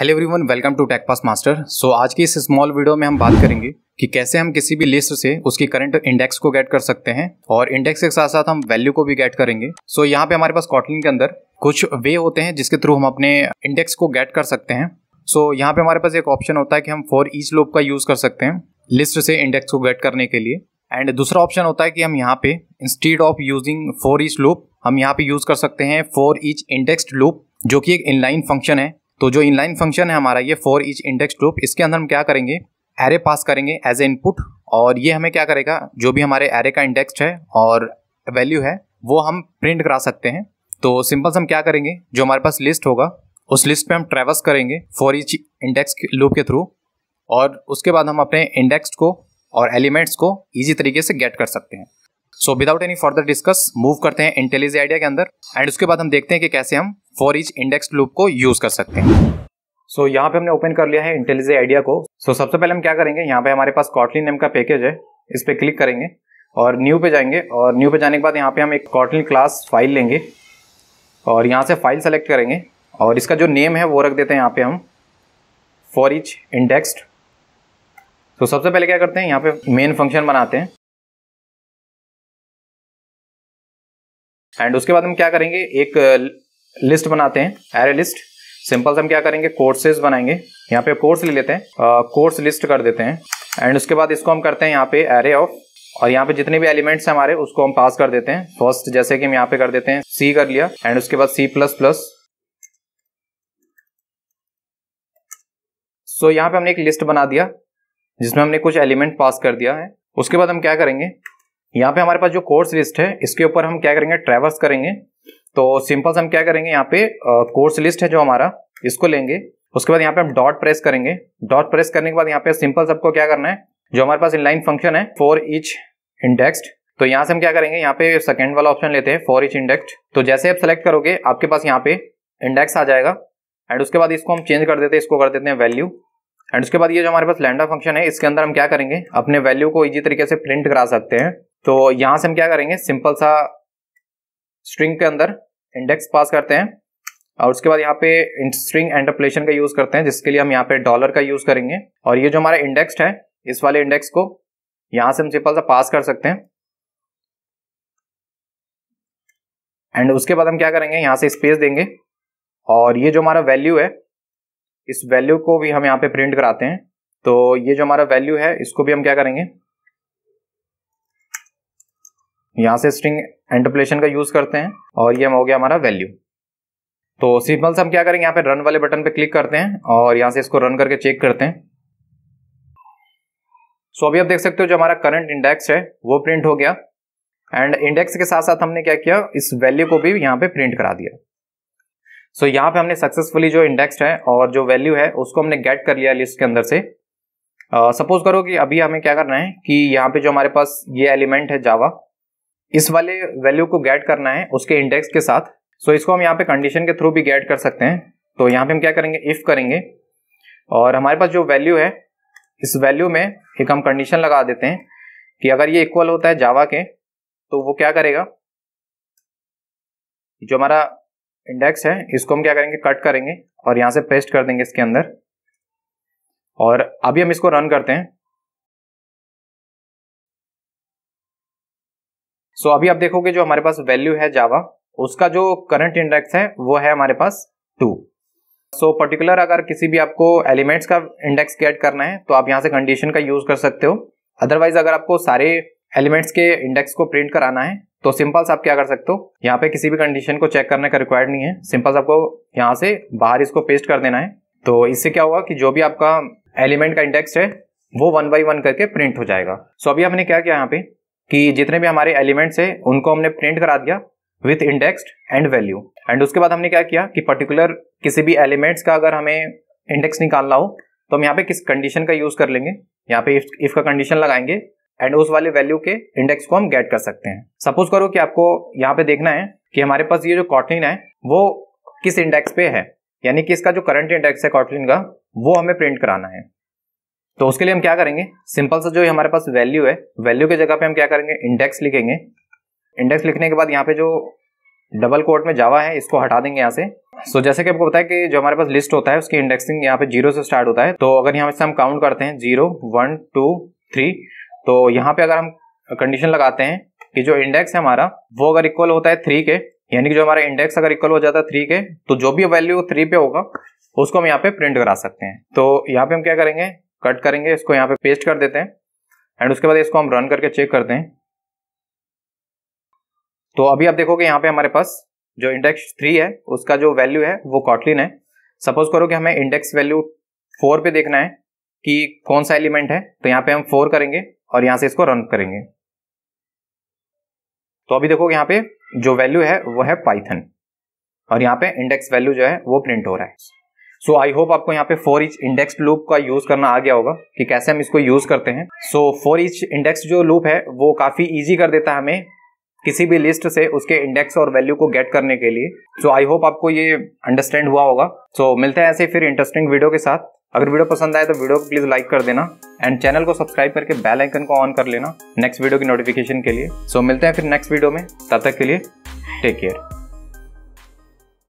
hello everyone welcome to tech pass master so आज की इस स्मॉल वीडियो में हम बात करेंगे कि कैसे हम किसी भी लिस्ट से उसकी करंट इंडेक्स को गेट कर सकते हैं और इंडेक्स के साथ साथ हम वैल्यू को भी गेट करेंगे सो so, यहाँ पे हमारे पास कॉटलिन के अंदर कुछ वे होते हैं जिसके थ्रू हम अपने इंडेक्स को गेट कर सकते हैं सो so, यहाँ पे हमारे पास एक ऑप्शन होता है कि हम फॉर ईच लोप का यूज़ कर सकते हैं लिस्ट से इंडेक्स को गेट करने के लिए एंड दूसरा ऑप्शन होता है कि हम यहाँ पे instead of using for each loop हम यहाँ पे यूज़ कर सकते हैं फॉर ईच इंडेक्सड लूप जो कि एक इनलाइन फंक्शन है तो जो इनलाइन फंक्शन है हमारा ये फोर इच इंडेक्स ग्रुप इसके अंदर हम क्या करेंगे एरे पास करेंगे एज ए इनपुट और ये हमें क्या करेगा जो भी हमारे एरे का इंडेक्स है और वैल्यू है वो हम प्रिंट करा सकते हैं तो सिंपल से हम क्या करेंगे जो हमारे पास लिस्ट होगा उस लिस्ट पे हम ट्रेवल्स करेंगे फॉर ईच इंडेक्स लूप के थ्रू और उसके बाद हम अपने इंडेक्स को और एलिमेंट्स को इजी तरीके से गेट कर सकते हैं so without any further discuss move करते हैं इंटेलिजी आइडिया के अंदर एंड उसके बाद हम देखते हैं कि कैसे हम फॉर इच इंडेक्स लूप को यूज कर सकते हैं सो so, यहाँ पे हमने ओपन कर लिया है इंटेलिज आइडिया को सो so, सबसे पहले हम क्या करेंगे यहाँ पे हमारे पास कॉटलिन नेम का पैकेज है इस पर क्लिक करेंगे और न्यू पे जाएंगे और न्यू पे जाने के बाद यहाँ पे हम एक कॉटलिन क्लास फाइल लेंगे और यहाँ से फाइल सेलेक्ट करेंगे और इसका जो नेम है वो रख देते हैं यहाँ पे हम फॉर इच इंडेक्सड तो सबसे पहले क्या करते हैं यहाँ पे मेन फंक्शन बनाते हैं एंड उसके बाद हम क्या करेंगे एक लिस्ट बनाते हैं एरे लिस्ट सिंपल से हम क्या करेंगे कोर्सेज बनाएंगे यहाँ पे कोर्स ले लेते हैं कोर्स लिस्ट कर देते हैं एंड उसके बाद इसको हम करते हैं यहाँ पे एरे ऑफ और यहाँ पे जितने भी एलिमेंट्स हैं हमारे उसको हम पास कर देते हैं फर्स्ट जैसे कि हम यहाँ पे कर देते हैं सी कर लिया एंड उसके बाद सी प्लस प्लस सो यहाँ पे हमने एक लिस्ट बना दिया जिसमें हमने कुछ एलिमेंट पास कर दिया है उसके बाद हम क्या करेंगे यहाँ पे हमारे पास जो कोर्स लिस्ट है इसके ऊपर हम क्या करेंगे ट्रेवर्स करेंगे तो सिंपल से हम क्या करेंगे यहाँ पे कोर्स लिस्ट है जो हमारा इसको लेंगे उसके बाद यहाँ पे हम डॉट प्रेस करेंगे डॉट प्रेस करने के बाद यहाँ पे सिंपल सबको क्या करना है जो हमारे पास इनलाइन फंक्शन है फॉर इच इंडेक्स्ड तो यहाँ से हम क्या करेंगे यहाँ पे सेकंड वाला ऑप्शन लेते हैं फॉर इच इंडेक्स तो जैसे आप सेलेक्ट करोगे आपके पास यहाँ पे इंडेक्स आ जाएगा एंड उसके बाद इसको हम चेंज कर देते हैं इसको कर देते हैं वैल्यू एंड उसके बाद ये जो हमारे पास लैंडा फंक्शन है इसके अंदर हम क्या करेंगे अपने वैल्यू को इजी तरीके से प्रिंट करा सकते हैं तो यहाँ से हम क्या करेंगे सिंपल सा स्ट्रिंग के अंदर इंडेक्स पास करते हैं और उसके बाद यहाँ पे स्ट्रिंग एंटरप्लेशन का यूज करते हैं जिसके लिए हम यहाँ पे डॉलर का यूज करेंगे और ये जो हमारा इंडेक्स है इस वाले इंडेक्स को यहां से हम सिंपल सा पास कर सकते हैं एंड उसके बाद हम क्या करेंगे यहाँ से स्पेस देंगे और ये जो हमारा वैल्यू है इस वैल्यू को भी हम यहाँ पे प्रिंट कराते हैं तो ये जो हमारा वैल्यू है इसको भी हम क्या करेंगे यहां से स्ट्रिंग एंटरप्लेशन का यूज करते हैं और ये हो गया हमारा वैल्यू तो सिंपल से हम क्या करेंगे यहाँ पे रन वाले बटन पे क्लिक करते हैं और यहाँ से इसको रन करके चेक करते हैं सो so, अभी आप देख सकते हो जो हमारा करंट इंडेक्स है वो प्रिंट हो गया एंड इंडेक्स के साथ साथ हमने क्या किया इस वैल्यू को भी यहाँ पे प्रिंट करा दिया सो so, यहाँ पे हमने सक्सेसफुली जो इंडेक्स है और जो वैल्यू है उसको हमने गेट कर लिया लिस्ट के अंदर से सपोज uh, करो कि अभी हमें क्या करना है कि यहाँ पे जो हमारे पास ये एलिमेंट है जावा इस वाले वैल्यू को गेट करना है उसके इंडेक्स के साथ सो so इसको हम यहाँ पे कंडीशन के थ्रू भी गेट कर सकते हैं तो यहाँ पे हम क्या करेंगे इफ करेंगे और हमारे पास जो वैल्यू है इस वैल्यू में एक हम कंडीशन लगा देते हैं कि अगर ये इक्वल होता है जावा के तो वो क्या करेगा जो हमारा इंडेक्स है इसको हम क्या करेंगे कट करेंगे और यहाँ से पेस्ट कर देंगे इसके अंदर और अभी हम इसको रन करते हैं सो अभी आप देखोगे जो हमारे पास वैल्यू है जावा उसका जो करंट इंडेक्स है वो है हमारे पास टू सो पर्टिकुलर अगर किसी भी आपको एलिमेंट्स का इंडेक्स कैड करना है तो आप यहाँ से कंडीशन का यूज कर सकते हो अदरवाइज अगर आपको सारे एलिमेंट्स के इंडेक्स को प्रिंट कराना है तो सिंपल्स आप क्या कर सकते हो यहाँ पे किसी भी कंडीशन को चेक करने का रिक्वायर्ड नहीं है सिंपल्स आपको यहाँ से बाहर इसको पेस्ट कर देना है तो इससे क्या होगा कि जो भी आपका एलिमेंट का इंडेक्स है वो वन बाई वन करके प्रिंट हो जाएगा सो so अभी हमने क्या किया यहाँ पे कि जितने भी हमारे एलिमेंट्स है उनको हमने प्रिंट करा दिया with index and value and उसके बाद हमने क्या किया कि पर्टिकुलर किसी भी एलिमेंट्स का अगर हमें इंडेक्स निकालना हो तो हम यहाँ पे किस कंडीशन का यूज कर लेंगे यहाँ पे इफ का कंडीशन लगाएंगे एंड उस वाले वैल्यू के इंडेक्स को हम गेट कर सकते हैं सपोज करो कि आपको यहाँ पे देखना है कि हमारे पास ये जो कॉटलिन है वो किस इंडेक्स पे है यानी कि इसका जो करंट इंडेक्स है कॉटलिन का वो हमें प्रिंट कराना है तो उसके लिए हम क्या करेंगे सिंपल सा जो हमारे पास वैल्यू है वैल्यू की जगह पे हम क्या करेंगे इंडेक्स लिखेंगे इंडेक्स लिखने के बाद यहाँ पे जो डबल कोर्ट में जावा है इसको हटा देंगे यहाँ से सो so, जैसे कि आपको बताया कि जो हमारे पास लिस्ट होता है उसकी इंडेक्सिंग यहाँ पे जीरो से स्टार्ट होता है तो अगर यहाँ से हम काउंट करते हैं जीरो वन टू थ्री तो यहाँ पे अगर हम कंडीशन लगाते हैं कि जो इंडेक्स है हमारा वो अगर इक्वल होता है थ्री के यानी कि जो हमारा इंडेक्स अगर इक्वल हो जाता है थ्री के तो जो भी वैल्यू थ्री पे होगा उसको हम यहाँ पे प्रिंट करा सकते हैं तो यहाँ पे हम क्या करेंगे कट करेंगे इसको यहाँ पे पेस्ट कर देते हैं एंड उसके बाद इसको हम रन करके चेक करते हैं तो अभी आप देखोगे यहाँ पे हमारे पास जो इंडेक्स थ्री है उसका जो वैल्यू है वो कॉटलिन है सपोज करो कि हमें इंडेक्स वैल्यू फोर पे देखना है कि कौन सा एलिमेंट है तो यहाँ पे हम फोर करेंगे और यहाँ से इसको रन करेंगे तो अभी देखोगे यहाँ पे जो वैल्यू है वो है पाइथन और यहाँ पे इंडेक्स वैल्यू जो है वो प्रिंट हो रहा है सो आई होप आपको यहाँ पे फोर इच इंडेक्स लूप का यूज करना आ गया होगा कि कैसे हम इसको यूज करते हैं सो फोर इच इंडेक्स जो लूप है वो काफी ईजी कर देता है हमें किसी भी लिस्ट से उसके इंडेक्स और वैल्यू को गेट करने के लिए सो आई होप आपको ये अंडरस्टैंड हुआ होगा सो so, मिलते हैं ऐसे फिर इंटरेस्टिंग वीडियो के साथ अगर वीडियो पसंद आए तो वीडियो को प्लीज लाइक कर देना एंड चैनल को सब्सक्राइब करके बेल आइकन को ऑन कर लेना नेक्स्ट वीडियो की नोटिफिकेशन के लिए सो so, मिलते हैं फिर नेक्स्ट वीडियो में तब तक के लिए टेक केयर